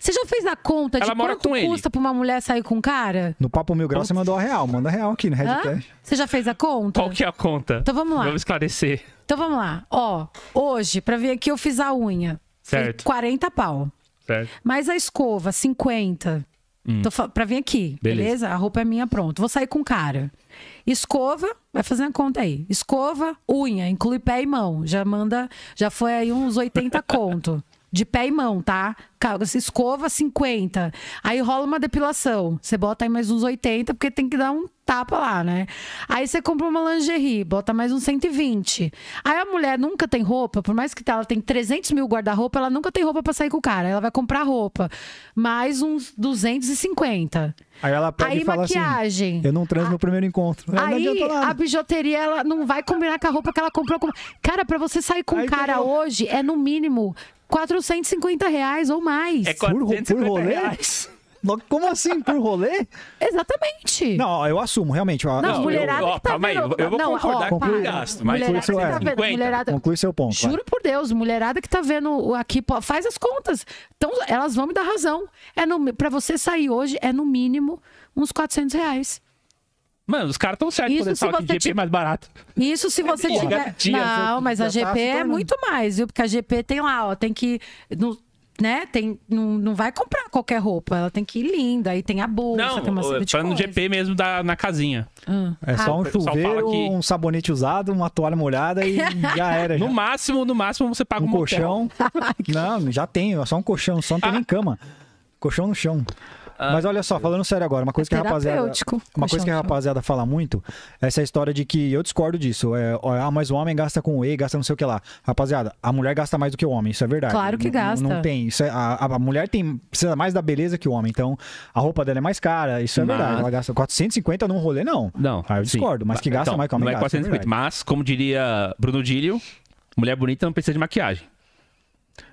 Você já fez a conta Ela de mora quanto com ele. custa pra uma mulher sair com um cara? No Papo Mil Grau você mandou a real. Manda a real aqui no Redcast. Você já fez a conta? Qual que é a conta? Então vamos lá. Vamos esclarecer. Então vamos lá. Ó, hoje, pra vir aqui, eu fiz a unha. Certo. 40 pau. Certo? Mais a escova, 50. Hum. Tô pra vir aqui, beleza. Beleza. A roupa é minha, pronto. Vou sair com cara. Escova, vai fazendo a conta aí. Escova, unha, inclui pé e mão. Já manda, já foi aí uns 80 conto de pé e mão, tá? Escova 50. Aí rola uma depilação. Você bota aí mais uns 80, porque tem que dar um tapa lá, né? Aí você compra uma lingerie, bota mais uns 120. Aí a mulher nunca tem roupa, por mais que ela tenha 300 mil guarda-roupa, ela nunca tem roupa para sair com o cara. Ela vai comprar roupa, mais uns 250. Aí ela pega aí, e fala assim, maquiagem. assim, eu não transo a... no primeiro encontro. Aí, aí a bijuteria, ela não vai combinar com a roupa que ela comprou. Com... Cara, para você sair com o um cara hoje, é no mínimo 450 reais ou mais. É 450 por, por rolê? reais. Como assim, por rolê? Exatamente. Não, eu assumo, realmente. Eu, não, eu, mulherada eu, ó, tá calma aí, virou... eu vou não, concordar ó, com o gasto, mas mulherada tá seu, é. tá vendo, mulherada... conclui seu ponto. Juro vai. por Deus, mulherada que tá vendo aqui, faz as contas. Então, elas vão me dar razão. É no... Pra você sair hoje, é no mínimo uns 400 reais. Mano, os caras estão certos quando eles falam que GP é mais barato. Isso se você tiver... não, mas a tá GP é muito mais, viu? Porque a GP tem lá, ó, tem que... No, né, tem, não, não vai comprar qualquer roupa, ela tem que ir linda, aí tem a bolsa, não, tem uma falando no GP mesmo da, na casinha. Hum. É só um chuveiro, que... um sabonete usado, uma toalha molhada e já era. Já. No máximo, no máximo você paga um, um colchão. não, já tem, é só um colchão, só não tem ah. nem cama. Colchão no chão. Ah, mas olha só, falando sério agora, uma coisa é que a rapaziada. Uma coisa que a rapaziada fala muito, é essa história de que eu discordo disso. É, ah, mas o homem gasta com E, gasta não sei o que lá. Rapaziada, a mulher gasta mais do que o homem, isso é verdade. Claro que gasta. Não, não tem. Isso é, a, a, mulher tem, precisa mais da beleza que o homem. Então, a roupa dela é mais cara, isso é mas... verdade. Ela gasta 450 num rolê, não. Não. Aí ah, eu discordo, sim. mas que então, gasta então, mais que o homem. Não é 450, gasta, é mas, como diria Bruno Dílio, mulher bonita não precisa de maquiagem.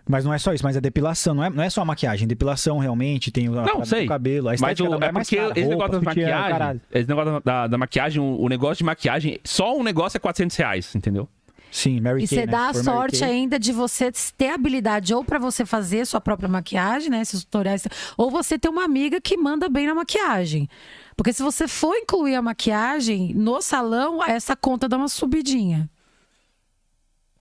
Mas não é só isso, mas a é depilação, não é, não é só a maquiagem, depilação realmente, tem o, não, sei. cabelo, a estética mas o, é, porque cara, esse, roupa, negócio maquiagem, esse negócio é da, da maquiagem, o, o negócio de maquiagem, só um negócio é 400 reais, entendeu? Sim, Mary E você né? dá a sorte ainda de você ter habilidade ou para você fazer sua própria maquiagem, né? Esses tutoriais. Ou você ter uma amiga que manda bem na maquiagem. Porque se você for incluir a maquiagem no salão, essa conta dá uma subidinha.